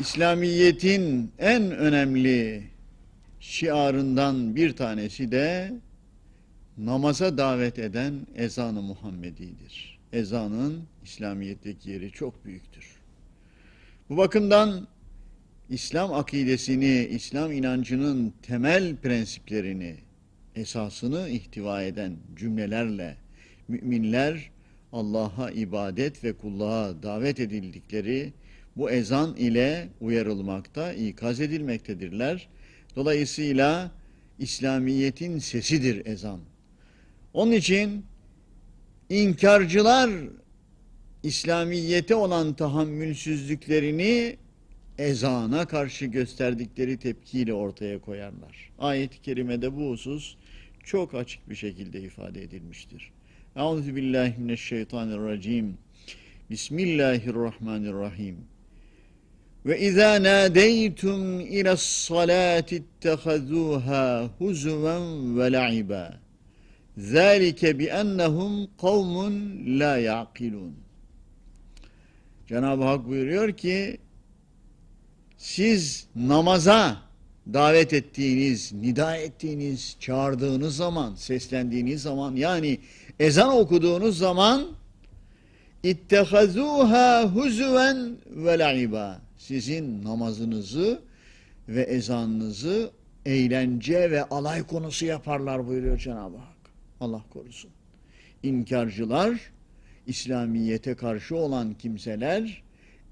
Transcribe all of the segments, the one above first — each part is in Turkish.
İslamiyet'in en önemli şiarından bir tanesi de namaza davet eden ezanı Muhammedi'dir. Ezanın İslamiyet'teki yeri çok büyüktür. Bu bakımdan İslam akidesini, İslam inancının temel prensiplerini, esasını ihtiva eden cümlelerle müminler Allah'a ibadet ve kulluğa davet edildikleri bu ezan ile uyarılmakta, ikaz edilmektedirler. Dolayısıyla İslamiyet'in sesidir ezan. Onun için inkarcılar İslamiyete olan tahammülsüzlüklerini ezana karşı gösterdikleri tepkiyle ortaya koyarlar. Ayet-i kerimede bu husus çok açık bir şekilde ifade edilmiştir. Euzubillahimineşşeytanirracim. Bismillahirrahmanirrahim. Ve izâ nâdeytum ilas salâti ittehazûhâ huzuven ve la'ibâ. Zâlike biennehum kavmun la ya'kilûn. Cenab-ı Hak buyuruyor ki, siz namaza davet ettiğiniz, nida ettiğiniz, çağırdığınız zaman, seslendiğiniz zaman, yani ezan okuduğunuz zaman, ittehazuha huzuven ve la'iba sizin namazınızı ve ezanınızı eğlence ve alay konusu yaparlar buyuruyor Cenab-ı Hak. Allah korusun. İnkarcılar, İslamiyete karşı olan kimseler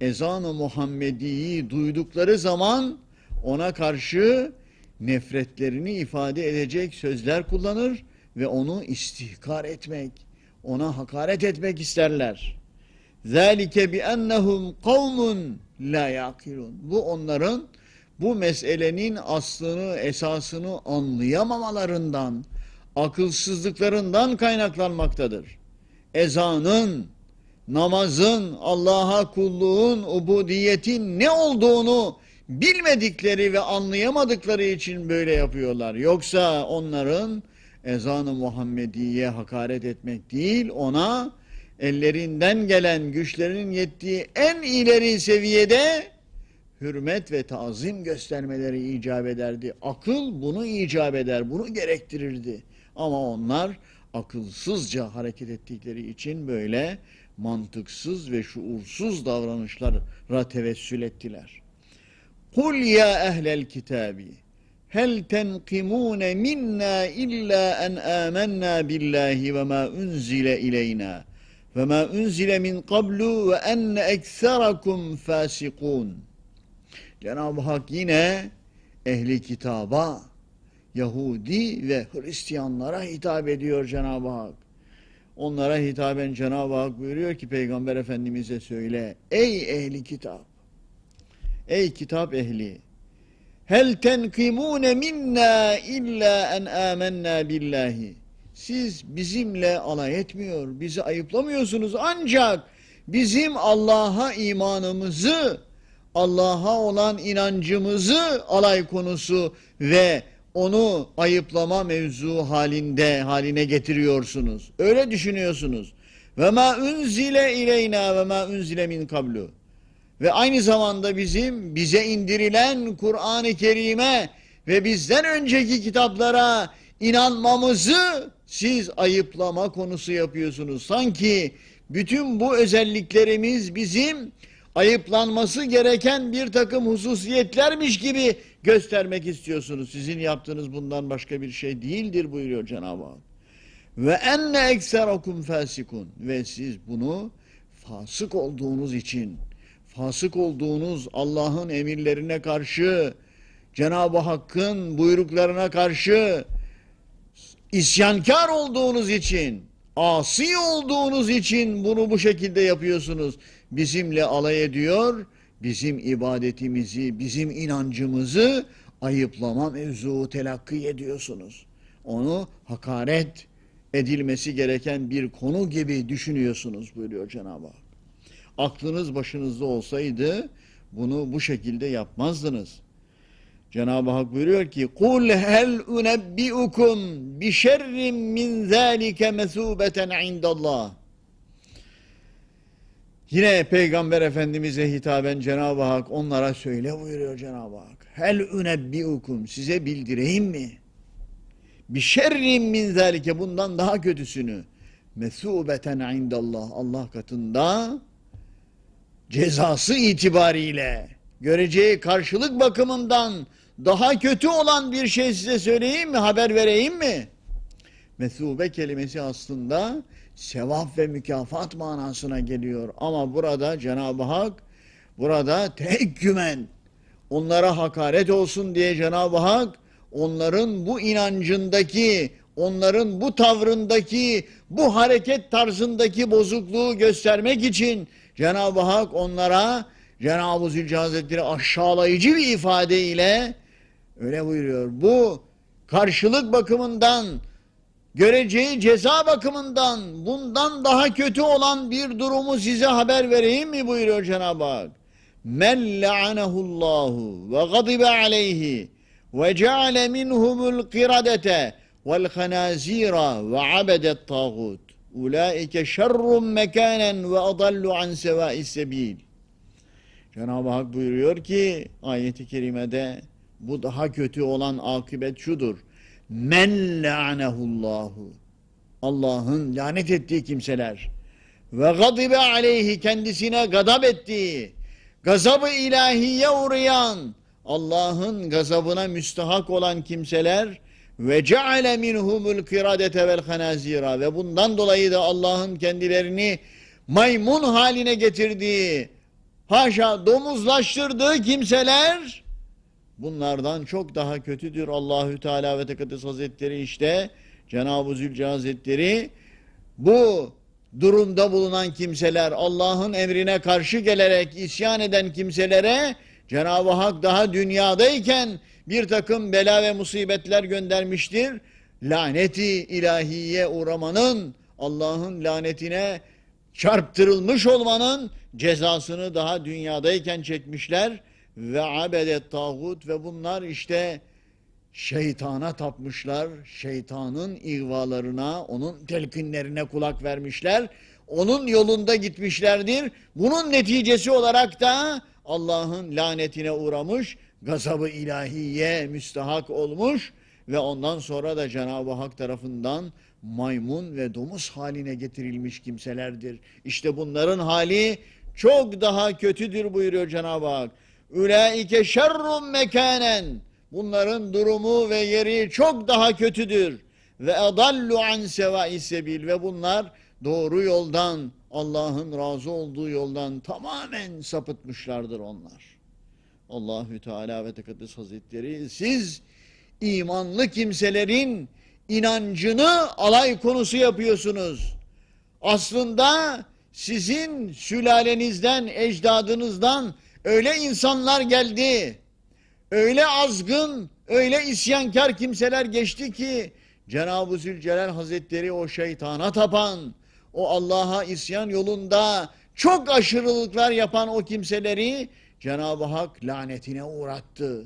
ezan-ı Muhammedi'yi duydukları zaman ona karşı nefretlerini ifade edecek sözler kullanır ve onu istihkar etmek, ona hakaret etmek isterler. ذَٰلِكَ بِأَنَّهُمْ قَوْمٌ la yakilun. Bu onların bu meselenin aslını, esasını anlayamamalarından, akılsızlıklarından kaynaklanmaktadır. Ezanın, namazın, Allah'a kulluğun, ubudiyetin ne olduğunu bilmedikleri ve anlayamadıkları için böyle yapıyorlar. Yoksa onların ezanı Muhammediye hakaret etmek değil, ona ellerinden gelen güçlerinin yettiği en ileri seviyede hürmet ve tazim göstermeleri icap ederdi. Akıl bunu icap eder, bunu gerektirirdi. Ama onlar akılsızca hareket ettikleri için böyle mantıksız ve şuursuz davranışlara tevessül ettiler. Kul ya ehlel kitabi hel tenqimune minna illa en amanna billahi ve ma unzile ileyna.'' ve ma unzile min qablu ve en ekserakum fasikun. Cenab-ı Hak yine ehli kitaba, Yahudi ve Hristiyanlara hitap ediyor Cenab-ı Hak. Onlara hitaben Cenab-ı Hak buyuruyor ki Peygamber Efendimiz'e söyle. Ey ehli kitap! Ey kitap ehli! Hel tenkimune minna illa en amennâ billahi. Siz bizimle alay etmiyor, bizi ayıplamıyorsunuz ancak bizim Allah'a imanımızı, Allah'a olan inancımızı alay konusu ve onu ayıplama mevzu halinde haline getiriyorsunuz. Öyle düşünüyorsunuz. Ve ma unzile ileyna ve ma unzile min kablu. Ve aynı zamanda bizim bize indirilen Kur'an-ı Kerim'e ve bizden önceki kitaplara inanmamızı siz ayıplama konusu yapıyorsunuz. Sanki bütün bu özelliklerimiz bizim ayıplanması gereken bir takım hususiyetlermiş gibi göstermek istiyorsunuz. Sizin yaptığınız bundan başka bir şey değildir buyuruyor Cenab-ı Hak. Ve enne ekserakum fasikun. Ve siz bunu fasık olduğunuz için, fasık olduğunuz Allah'ın emirlerine karşı, Cenab-ı Hakk'ın buyruklarına karşı, isyankar olduğunuz için, asi olduğunuz için bunu bu şekilde yapıyorsunuz. Bizimle alay ediyor, bizim ibadetimizi, bizim inancımızı ayıplama mevzuu telakki ediyorsunuz. Onu hakaret edilmesi gereken bir konu gibi düşünüyorsunuz buyuruyor Cenab-ı Hak. Aklınız başınızda olsaydı bunu bu şekilde yapmazdınız. Cenab-ı Hak buyuruyor ki قُلْ هَلْ اُنَبِّئُكُمْ بِشَرٍ مِّنْ ذَٰلِكَ مَثُوبَةً عِنْدَ اللّٰهِ Yine Peygamber Efendimiz'e hitaben Cenab-ı Hak onlara söyle buyuruyor Cenab-ı Hak. Hel unebbiukum size bildireyim mi? Bir şerrin min zalike bundan daha kötüsünü. Mesubeten indallah Allah katında cezası itibariyle göreceği karşılık bakımından daha kötü olan bir şey size söyleyeyim mi? Haber vereyim mi? Mesube kelimesi aslında sevap ve mükafat manasına geliyor. Ama burada Cenab-ı Hak burada tek gümen onlara hakaret olsun diye Cenab-ı Hak onların bu inancındaki, onların bu tavrındaki, bu hareket tarzındaki bozukluğu göstermek için Cenab-ı Hak onlara Cenab-ı Zülce Hazretleri aşağılayıcı bir ifadeyle Öyle buyuruyor. Bu karşılık bakımından, göreceği ceza bakımından bundan daha kötü olan bir durumu size haber vereyim mi buyuruyor Cenab-ı Hak. Men le'anehullahu ve gadibe aleyhi ve ceale minhumul kiradete vel hanazira ve abedet tağut. Ulaike şerrun mekanen ve adallu an sevâis sebil. Cenab-ı Hak buyuruyor ki ayeti kerimede bu daha kötü olan akıbet şudur. Men le'anehullahu. Allah'ın lanet ettiği kimseler. Ve gadibe aleyhi kendisine gadab ettiği, gazabı ilahiye uğrayan, Allah'ın gazabına müstahak olan kimseler ve ceale minhumul kiradete vel hanazira ve bundan dolayı da Allah'ın kendilerini maymun haline getirdiği, haşa domuzlaştırdığı kimseler bunlardan çok daha kötüdür Allahü Teala ve Tekaddes Hazretleri işte Cenab-ı Zülce Hazretleri bu durumda bulunan kimseler Allah'ın emrine karşı gelerek isyan eden kimselere Cenab-ı Hak daha dünyadayken bir takım bela ve musibetler göndermiştir. Laneti ilahiye uğramanın, Allah'ın lanetine çarptırılmış olmanın cezasını daha dünyadayken çekmişler ve abedet tağut ve bunlar işte şeytana tapmışlar, şeytanın ihvalarına, onun telkinlerine kulak vermişler, onun yolunda gitmişlerdir. Bunun neticesi olarak da Allah'ın lanetine uğramış, gazabı ilahiye müstahak olmuş ve ondan sonra da Cenab-ı Hak tarafından maymun ve domuz haline getirilmiş kimselerdir. İşte bunların hali çok daha kötüdür buyuruyor Cenab-ı Hak. Ülaike şerrun mekanen. Bunların durumu ve yeri çok daha kötüdür. Ve adallu an sevai sebil. Ve bunlar doğru yoldan, Allah'ın razı olduğu yoldan tamamen sapıtmışlardır onlar. Allahü Teala ve Tekaddes Hazretleri siz imanlı kimselerin inancını alay konusu yapıyorsunuz. Aslında sizin sülalenizden, ecdadınızdan Öyle insanlar geldi. Öyle azgın, öyle isyankar kimseler geçti ki Cenab-ı Zülcelal Hazretleri o şeytana tapan, o Allah'a isyan yolunda çok aşırılıklar yapan o kimseleri Cenab-ı Hak lanetine uğrattı.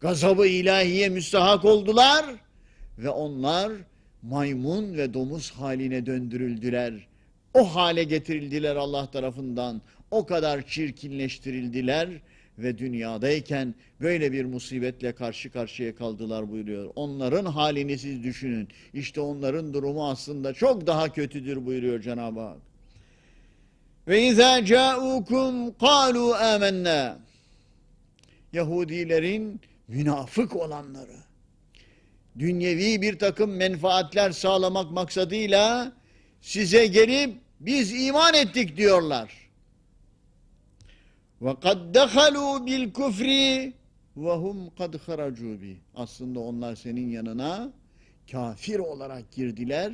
Gazabı ilahiye müstahak oldular ve onlar maymun ve domuz haline döndürüldüler. O hale getirildiler Allah tarafından o kadar çirkinleştirildiler ve dünyadayken böyle bir musibetle karşı karşıya kaldılar buyuruyor. Onların halini siz düşünün. İşte onların durumu aslında çok daha kötüdür buyuruyor Cenab-ı Hak. Ve izâ câûkum kâlû âmennâ. Yahudilerin münafık olanları. Dünyevi bir takım menfaatler sağlamak maksadıyla size gelip biz iman ettik diyorlar. وَقَدْ دَخَلُوا بِالْكُفْرِ وَهُمْ قَدْ خَرَجُوا بِهِ Aslında onlar senin yanına kafir olarak girdiler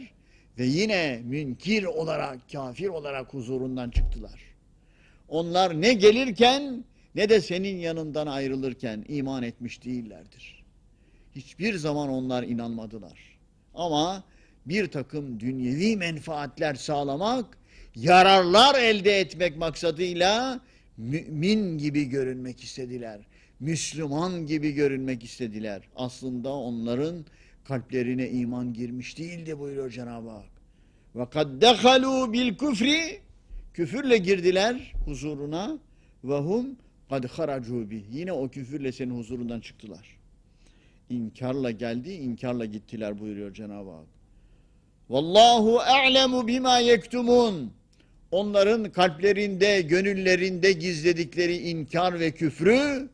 ve yine münkir olarak, kafir olarak huzurundan çıktılar. Onlar ne gelirken ne de senin yanından ayrılırken iman etmiş değillerdir. Hiçbir zaman onlar inanmadılar. Ama bir takım dünyevi menfaatler sağlamak, yararlar elde etmek maksadıyla mümin gibi görünmek istediler. Müslüman gibi görünmek istediler. Aslında onların kalplerine iman girmiş değildi buyuruyor Cenab-ı Hak. Ve وَقَدْ bil küfri, Küfürle girdiler huzuruna. وَهُمْ قَدْ خَرَجُوا بِهِ Yine o küfürle senin huzurundan çıktılar. İnkarla geldi, inkarla gittiler buyuruyor Cenab-ı Hak. وَاللّٰهُ alemu bima yektumun onların kalplerinde, gönüllerinde gizledikleri inkar ve küfrü,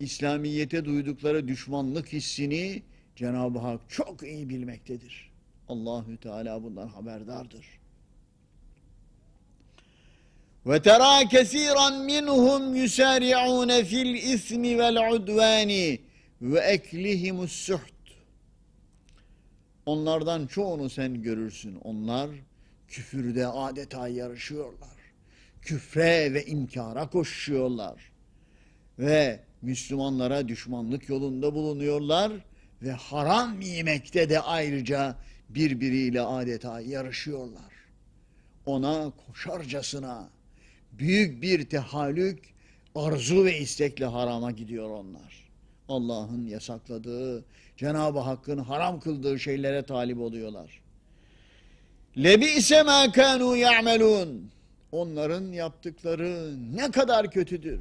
İslamiyete duydukları düşmanlık hissini Cenab-ı Hak çok iyi bilmektedir. Allahü Teala bundan haberdardır. Ve tera kesiran minhum yusari'un fil ismi vel udvani ve eklihimus suht. Onlardan çoğunu sen görürsün. Onlar Küfürde adeta yarışıyorlar. Küfre ve inkara koşuyorlar. Ve Müslümanlara düşmanlık yolunda bulunuyorlar ve haram yemekte de ayrıca birbiriyle adeta yarışıyorlar. Ona koşarcasına büyük bir tehallük, arzu ve istekle harama gidiyor onlar. Allah'ın yasakladığı, Cenab-ı Hakk'ın haram kıldığı şeylere talip oluyorlar. Lebi ise ma kanu ya'melun. Onların yaptıkları ne kadar kötüdür.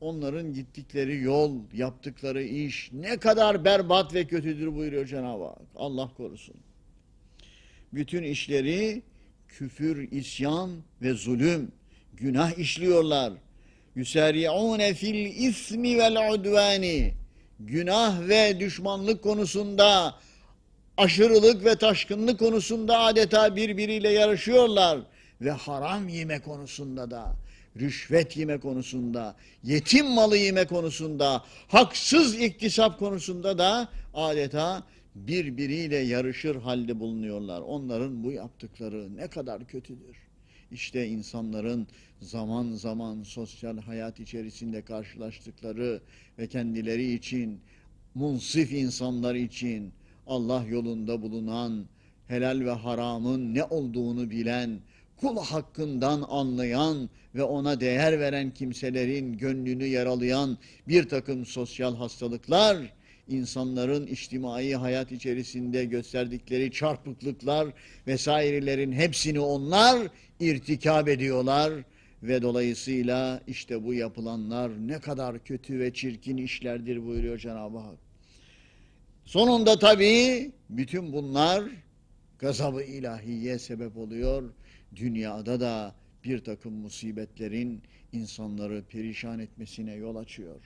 Onların gittikleri yol, yaptıkları iş ne kadar berbat ve kötüdür buyuruyor Cenab-ı Hak. Allah korusun. Bütün işleri küfür, isyan ve zulüm, günah işliyorlar. Yüseri'ûne fil ismi vel udvani. Günah ve düşmanlık konusunda aşırılık ve taşkınlık konusunda adeta birbiriyle yarışıyorlar ve haram yeme konusunda da, rüşvet yeme konusunda, yetim malı yeme konusunda, haksız iktisap konusunda da adeta birbiriyle yarışır halde bulunuyorlar. Onların bu yaptıkları ne kadar kötüdür. İşte insanların zaman zaman sosyal hayat içerisinde karşılaştıkları ve kendileri için, munsif insanlar için, Allah yolunda bulunan, helal ve haramın ne olduğunu bilen, kul hakkından anlayan ve ona değer veren kimselerin gönlünü yaralayan bir takım sosyal hastalıklar, insanların içtimai hayat içerisinde gösterdikleri çarpıklıklar vesairelerin hepsini onlar irtikab ediyorlar ve dolayısıyla işte bu yapılanlar ne kadar kötü ve çirkin işlerdir buyuruyor Cenab-ı Hak. Sonunda tabii bütün bunlar gazabı ilahiye sebep oluyor. Dünyada da bir takım musibetlerin insanları perişan etmesine yol açıyor.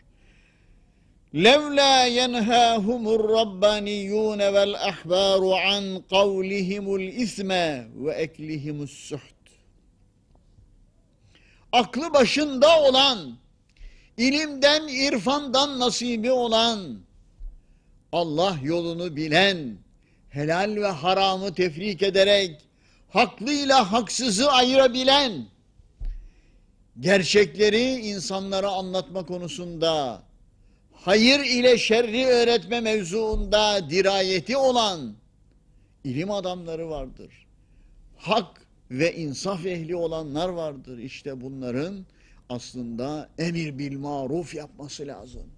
لَوْلَا يَنْهَاهُمُ الرَّبَّانِيُّونَ وَالْأَحْبَارُ عَنْ قَوْلِهِمُ الْإِثْمَ وَاَكْلِهِمُ suht Aklı başında olan, ilimden, irfandan nasibi olan, Allah yolunu bilen, helal ve haramı tefrik ederek, haklıyla haksızı ayırabilen, gerçekleri insanlara anlatma konusunda, hayır ile şerri öğretme mevzuunda dirayeti olan ilim adamları vardır. Hak ve insaf ehli olanlar vardır. İşte bunların aslında emir bil maruf yapması lazım.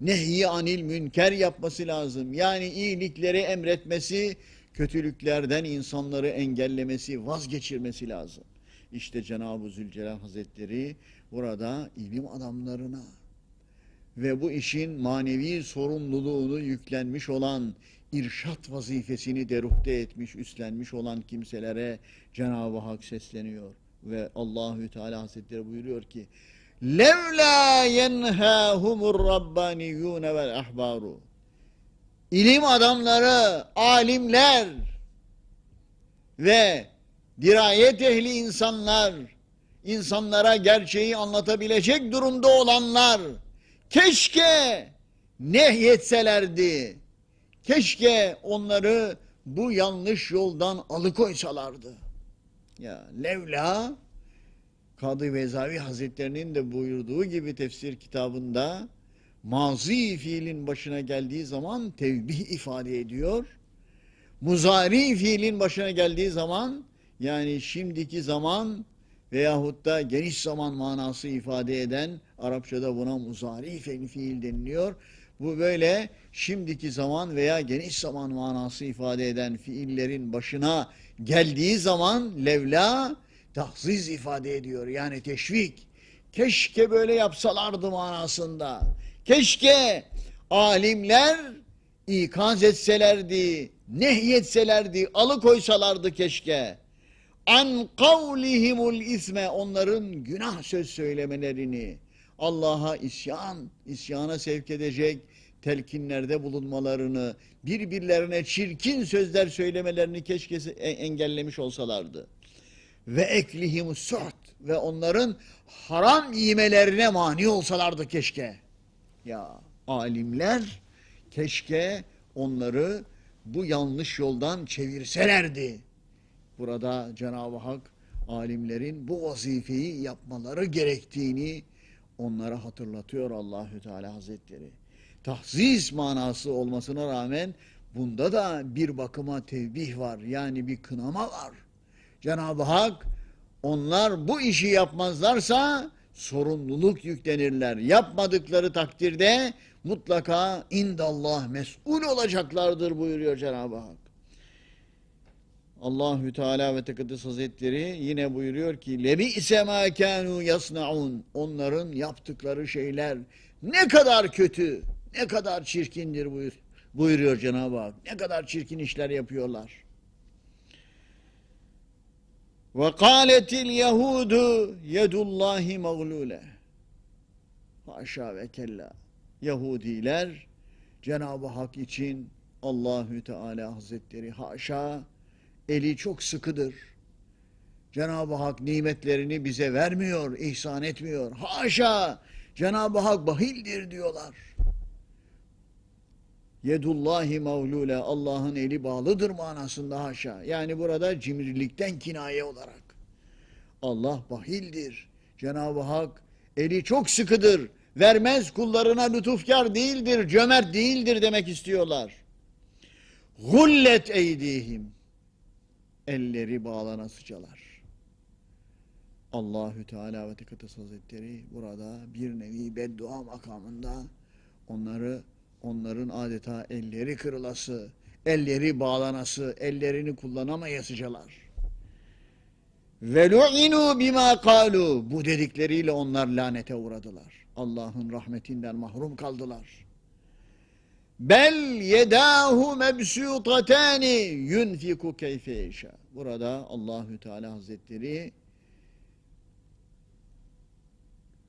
Nehyi anil münker yapması lazım. Yani iyilikleri emretmesi, kötülüklerden insanları engellemesi, vazgeçirmesi lazım. İşte Cenab-ı Zülcelal Hazretleri burada ilim adamlarına ve bu işin manevi sorumluluğunu yüklenmiş olan irşat vazifesini deruhte etmiş, üstlenmiş olan kimselere Cenab-ı Hak sesleniyor. Ve Allahü Teala Hazretleri buyuruyor ki Levla yenhâhumur rabbaniyûne vel ahbaru. İlim adamları, alimler ve dirayet ehli insanlar, insanlara gerçeği anlatabilecek durumda olanlar keşke nehyetselerdi. Keşke onları bu yanlış yoldan alıkoysalardı. Ya levla Kadı Vezavi Hazretlerinin de buyurduğu gibi tefsir kitabında mazi fiilin başına geldiği zaman tevbih ifade ediyor. Muzari fiilin başına geldiği zaman yani şimdiki zaman veyahut da geniş zaman manası ifade eden Arapçada buna muzari fiil deniliyor. Bu böyle şimdiki zaman veya geniş zaman manası ifade eden fiillerin başına geldiği zaman levla tahziz ifade ediyor. Yani teşvik. Keşke böyle yapsalardı manasında. Keşke alimler ikaz etselerdi, nehyetselerdi, alıkoysalardı keşke. An kavlihimul isme onların günah söz söylemelerini Allah'a isyan, isyana sevk edecek telkinlerde bulunmalarını, birbirlerine çirkin sözler söylemelerini keşke e, engellemiş olsalardı ve eklihim suht ve onların haram yemelerine mani olsalardı keşke. Ya alimler keşke onları bu yanlış yoldan çevirselerdi. Burada Cenab-ı Hak alimlerin bu vazifeyi yapmaları gerektiğini onlara hatırlatıyor Allahü Teala Hazretleri. Tahzis manası olmasına rağmen bunda da bir bakıma tevbih var yani bir kınama var. Cenab-ı Hak onlar bu işi yapmazlarsa sorumluluk yüklenirler. Yapmadıkları takdirde mutlaka indallah mesul olacaklardır buyuruyor Cenab-ı Hak. Allahü Teala ve Tekaddes Hazretleri yine buyuruyor ki lebi isema kanu yasnaun onların yaptıkları şeyler ne kadar kötü ne kadar çirkindir buyur, buyuruyor Cenab-ı Hak. Ne kadar çirkin işler yapıyorlar. Ve kâletil yehudu yedullahi mağlule. Haşa ve kella. Yahudiler Cenab-ı Hak için Allahü Teala Hazretleri haşa eli çok sıkıdır. Cenab-ı Hak nimetlerini bize vermiyor, ihsan etmiyor. Haşa! Cenab-ı Hak bahildir diyorlar. Yedullahi mevlule Allah'ın eli bağlıdır manasında haşa. Yani burada cimrilikten kinaye olarak. Allah bahildir. Cenab-ı Hak eli çok sıkıdır. Vermez kullarına lütufkar değildir, cömert değildir demek istiyorlar. Gullet eydihim. Elleri bağlana sıcalar. Allahü Teala ve Tekatası Hazretleri burada bir nevi beddua makamında onları Onların adeta elleri kırılası, elleri bağlanası, ellerini kullanamayasıcalar. وَلُعِنُوا bima kalu. Bu dedikleriyle onlar lanete uğradılar. Allah'ın rahmetinden mahrum kaldılar. Bel yedahu mebsutatani yunfiku keyfe yeşa. Burada Allahü Teala Hazretleri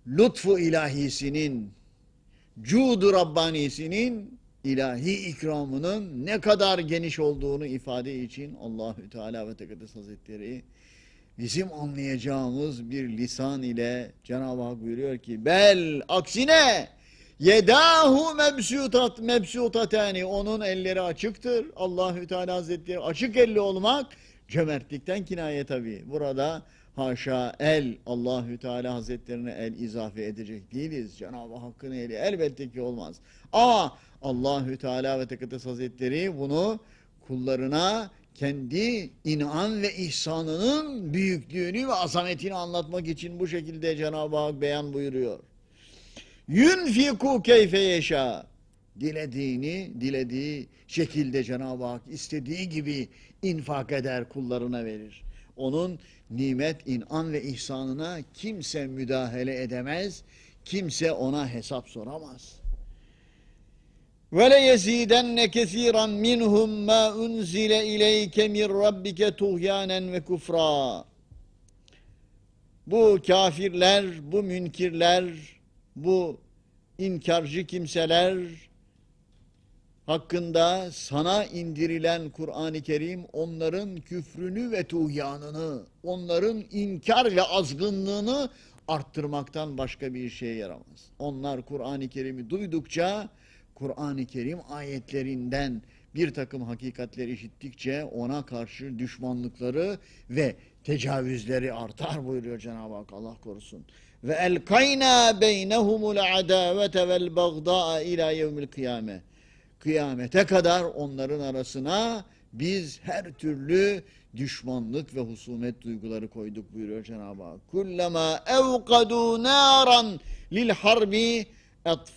lütfu ilahisinin Cud-u Rabbani'sinin ilahi ikramının ne kadar geniş olduğunu ifade için Allahü Teala ve Tekaddes Hazretleri bizim anlayacağımız bir lisan ile Cenab-ı Hak buyuruyor ki bel aksine yedahu mebsutat mebsutatani onun elleri açıktır. Allahü Teala Hazretleri açık elli olmak cömertlikten kinaye tabi. Burada haşa el Allahü Teala Hazretlerine el izafe edecek değiliz. Cenab-ı Hakk'ın eli elbette ki olmaz. Ama Allahü Teala ve Tekaddes Hazretleri bunu kullarına kendi inan ve ihsanının büyüklüğünü ve azametini anlatmak için bu şekilde Cenab-ı Hak beyan buyuruyor. Yunfiku keyfe yeşâ. Dilediğini, dilediği şekilde Cenab-ı Hak istediği gibi infak eder, kullarına verir. Onun nimet, inan ve ihsanına kimse müdahale edemez, kimse ona hesap soramaz. وَلَا يَزِيدَنَّ كَثِيرًا مِنْهُمْ مَا أُنْزِلَ اِلَيْكَ مِنْ رَبِّكَ تُغْيَانًا وَكُفْرًا Bu kafirler, bu münkirler, bu inkarcı kimseler, hakkında sana indirilen Kur'an-ı Kerim onların küfrünü ve tuğyanını, onların inkar ve azgınlığını arttırmaktan başka bir şeye yaramaz. Onlar Kur'an-ı Kerim'i duydukça, Kur'an-ı Kerim ayetlerinden bir takım hakikatler işittikçe ona karşı düşmanlıkları ve tecavüzleri artar buyuruyor Cenab-ı Hak Allah korusun. Ve elkayna beynehumul adavete vel bagda'a ila yevmil kıyame kıyamete kadar onların arasına biz her türlü düşmanlık ve husumet duyguları koyduk buyuruyor Cenab-ı Hak. Kullama evkadu naran lil harbi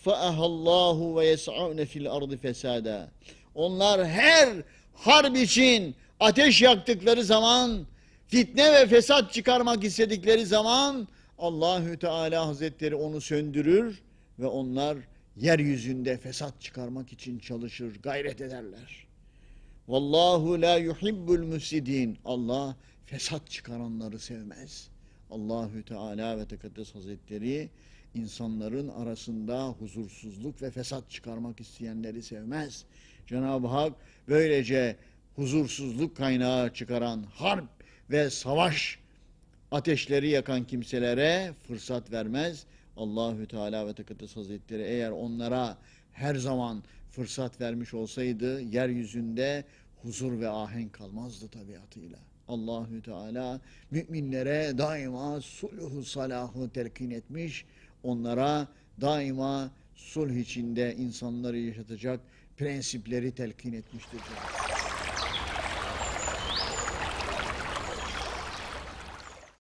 Allahu ve yes'avne fil ardı fesada. Onlar her harp için ateş yaktıkları zaman, fitne ve fesat çıkarmak istedikleri zaman Allahü Teala Hazretleri onu söndürür ve onlar yeryüzünde fesat çıkarmak için çalışır, gayret ederler. Vallahu la yuhibbul müfsidin. Allah fesat çıkaranları sevmez. Allahü Teala ve Tekaddes Hazretleri insanların arasında huzursuzluk ve fesat çıkarmak isteyenleri sevmez. Cenab-ı Hak böylece huzursuzluk kaynağı çıkaran harp ve savaş ateşleri yakan kimselere fırsat vermez Allahü Teala ve Tekaddes Hazretleri eğer onlara her zaman fırsat vermiş olsaydı yeryüzünde huzur ve ahenk kalmazdı tabiatıyla. Allahü Teala müminlere daima sulhu salahı telkin etmiş, onlara daima sulh içinde insanları yaşatacak prensipleri telkin etmiştir.